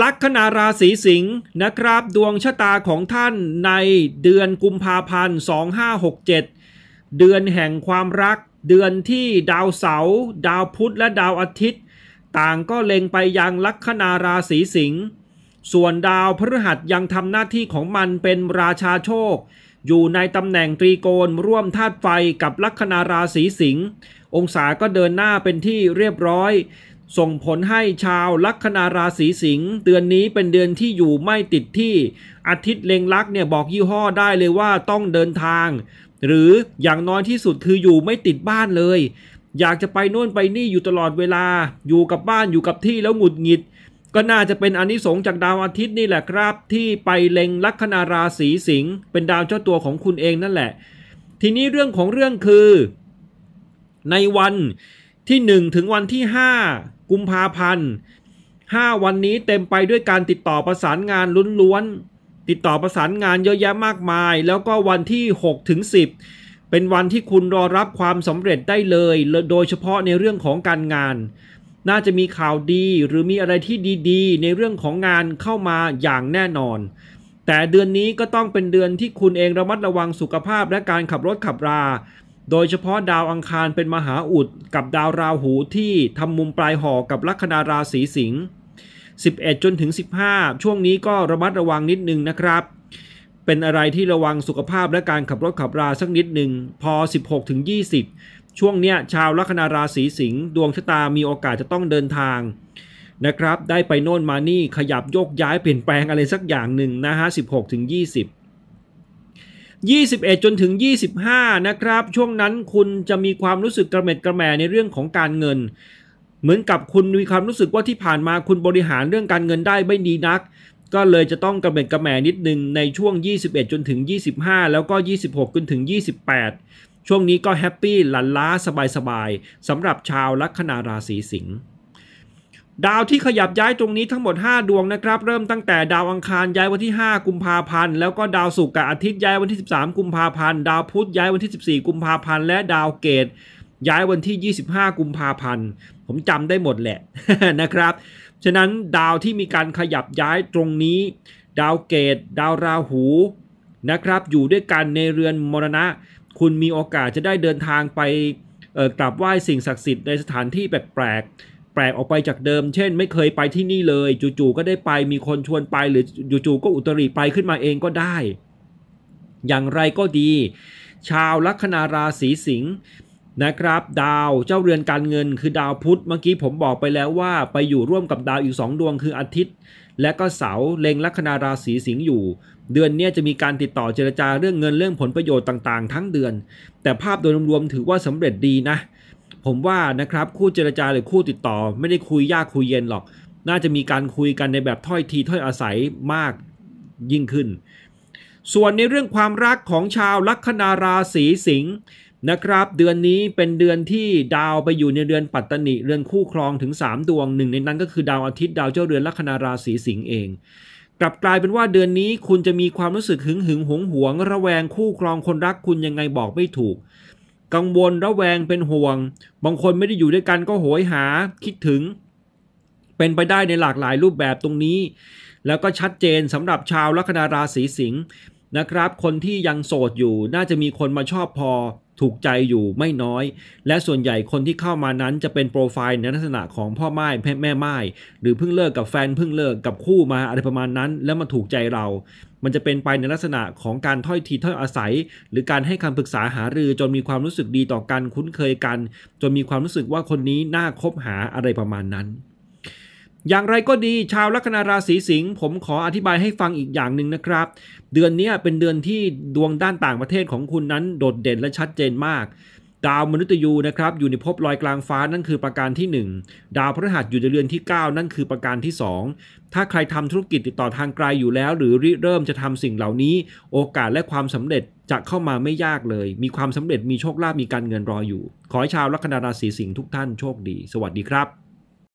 ลัคนาราศีสิงห์นะครับดวงชะตาของท่านในเดือนกุมภาพันธ์2567 เดือนแห่งความรัก เดือนที่ดาวเสาร์ดาวพุธและดาวอาทิตย์ต่างก็เล็งไปยังลัคนาราศีสิงห์ส่วนดาวพฤหัสยังทำหน้าที่ของมันเป็นราชาโชค อยู่ในตำแหน่งตรีโกณร่วมธาตุไฟกับลัคนาราศีสิงห์องศาก็เดินหน้าเป็นที่เรียบร้อยส่งผลให้ชาวลัคนาราศีสิงห์เดือนนี้เป็นเดือนที่อยู่ไม่ติดที่อาทิตย์เล็งลักเนี่ยบอกยี่ห้อได้เลยว่าต้องเดินทาง หรืออย่างน้อยที่สุดคืออยู่ไม่ติดบ้านเลย อยากจะไปโน่นไปนี่อยู่ตลอดเวลาอยู่กับบ้านอยู่กับที่แล้วหงุดหงิด ก็น่าจะเป็นอนนิสงส์จากดาวอาทิตย์นี่แหละครับ ที่ไปเล็งลัคนาราศีสิงห์เป็นดาวเจ้าตัวของคุณเองนั่นแหละ ทีนี้เรื่องของเรื่องคือ ในวันที่1ถึงวันที่5กุมภาพันธ์5 วันนี้เต็มไปด้วยการติดต่อประสานงานล้วนๆ ติดต่อประสานงานเยอะแยะมากมาย แล้วก็วันที่ 6 ถึง 10 เป็นวันที่คุณรอรับความสำเร็จได้เลย โดยเฉพาะในเรื่องของการงาน น่าจะมีข่าวดีหรือมีอะไรที่ดีๆ ในเรื่องของงานเข้ามาอย่างแน่นอน แต่เดือนนี้ก็ต้องเป็นเดือนที่คุณเองระมัดระวังสุขภาพและการขับรถขับราโดยเฉพาะดาวอังคารเป็นมหาอุดกับดาวราหูที่ทำมุมปลายหอกับลัคนาราศีสิงห์11 จนถึง 15 ช่วงนี้ก็ระมัดระวังนิดนึงนะครับ เป็นอะไรที่ระวังสุขภาพและการขับรถขับราสักนิดหนึ่งพอ 16ถึง20 ช่วงเนี้ย ชาวลัคนาราศีสิงห์ดวงชะตามีโอกาสจะต้องเดินทางนะครับ ได้ไปโน่นมานี่ขยับโยกย้ายเปลี่ยนแปลงอะไรสักอย่างหนึ่งนะฮะ 16ถึง20 21 จนถึง 25 นะครับ ช่วงนั้นคุณจะมีความรู้สึกกระเม็ดกระแหมในเรื่องของการเงิน เหมือนกับคุณมีความรู้สึกว่าที่ผ่านมาคุณบริหารเรื่องการเงินได้ไม่ดีนัก ก็เลยจะต้องกระเม็ดกระแหมนิดนึงในช่วง 21 จนถึง 25 แล้วก็ 26จนถึง 28 ช่วงนี้ก็แฮปปี้หลันล้า สบายๆสำหรับชาวลัคนาราศีสิงห์ดาวที่ขยับย้ายตรงนี้ทั้งหมด 5 ดวงนะครับเริ่มตั้งแต่ดาวอังคารย้ายวันที่ 5 กุมภาพันธ์ แล้วก็ดาวศุกร์กับอาทิตย์ย้ายวันที่ 13 กุมภาพันธ์ ดาวพุธย้ายวันที่ 14 กุมภาพันธ์ และดาวเกตย้ายวันที่ 25 กุมภาพันธ์ ผมจำได้หมดแหละนะครับ ฉะนั้นดาวที่มีการขยับย้ายตรงนี้ ดาวเกตดาวราหูนะครับ อยู่ด้วยกันในเรือนมรณะคุณมีโอกาสจะได้เดินทางไปกราบไหว้สิ่งศักดิ์สิทธิ์ในสถานที่แปลกๆแปลกออกไปจากเดิมเช่น ไม่เคยไปที่นี่เลย จู่ๆก็ได้ไปมีคนชวนไปหรือจู่ๆก็อุตริไปขึ้นมาเองก็ได้ อย่างไรก็ดี ชาวลัคนาราศีสิงห์นะครับ ดาวเจ้าเรือนการเงินคือดาวพุธเมื่อกี้ผมบอกไปแล้วว่าไปอยู่ร่วมกับดาวอีก2ดวงคืออาทิตย์ และก็เสาเล็งลัคนาราศีสิงห์อยู่ เดือนนี้จะมีการติดต่อเจรจาเรื่องเงินเรื่องผลประโยชน์ต่างๆ ทั้งเดือน แต่ภาพโดยรวมถือว่าสำเร็จดีนะเผมว่านะครับคู่เจรจาหรือคู่ติดต่อไม่ได้คุยยากคุยเย็นหรอก น่าจะมีการคุยกันในแบบถ้อยทีถ้อยอาศัยมากยิ่งขึ้น ส่วนในเรื่องความรักของชาวลัคนาราศีสิงห์นะครับ เดือนนี้เป็นเดือนที่ดาวไปอยู่ในเดือนปัตตนิ เรือนคู่ครองถึง3ดวงหนึ่งในนั้นก็คือดาวอาทิตย์ดาวเจ้าเรือนลัคนาราศีสิงห์เอง กลับกลายเป็นว่าเดือนนี้คุณจะมีความรู้สึกหึงหึงหวงหวงระแวงคู่ครองคนรักคุณยังไงบอกไม่ถูกกังวลระแวงเป็นห่วง บางคนไม่ได้อยู่ด้วยกันก็โหยหาคิดถึง เป็นไปได้ในหลากหลายรูปแบบตรงนี้ แล้วก็ชัดเจนสำหรับชาวลัคนาราศีสิงห์นะครับคนที่ยังโสดอยู่น่าจะมีคนมาชอบพอถูกใจอยู่ไม่น้อย และส่วนใหญ่คนที่เข้ามานั้นจะเป็นโปรไฟล์ในลักษณะของพ่อไม้แม่ไม้หรือเพิ่งเลิกกับแฟน เพิ่งเลิกกับคู่มาอะไรประมาณนั้น แล้วมาถูกใจเรา มันจะเป็นไปในลักษณะของการถ้อยทีถ้อยอาศัย หรือการให้คำปรึกษาหารือ จนมีความรู้สึกดีต่อกันคุ้นเคยกัน จนมีความรู้สึกว่าคนนี้น่าคบหาอะไรประมาณนั้นอย่างไรก็ดีชาวลัคนาราศีสิงห์ผมขออธิบายให้ฟังอีกอย่างหนึ่งนะครับ เดือนนี้เป็นเดือนที่ดวงด้านต่างประเทศของคุณนั้นโดดเด่นและชัดเจนมาก ดาวมนุษย์ยูนะครับอยู่ในภพลอยกลางฟ้านั่นคือประการที่ 1 ดาวพฤหัสอยู่ในเรือนที่ 9 นั่นคือประการที่ 2 ถ้าใครทำธุรกิจติดต่อทางไกลอยู่แล้ว หรือริเริ่มจะทำสิ่งเหล่านี้ โอกาสและความสำเร็จจะเข้ามาไม่ยากเลย มีความสำเร็จมีโชคลาภมีการเงินรออยู่ ขอให้ชาวลัคนาราศีสิงห์ทุกท่านโชคดีสวัสดีครับ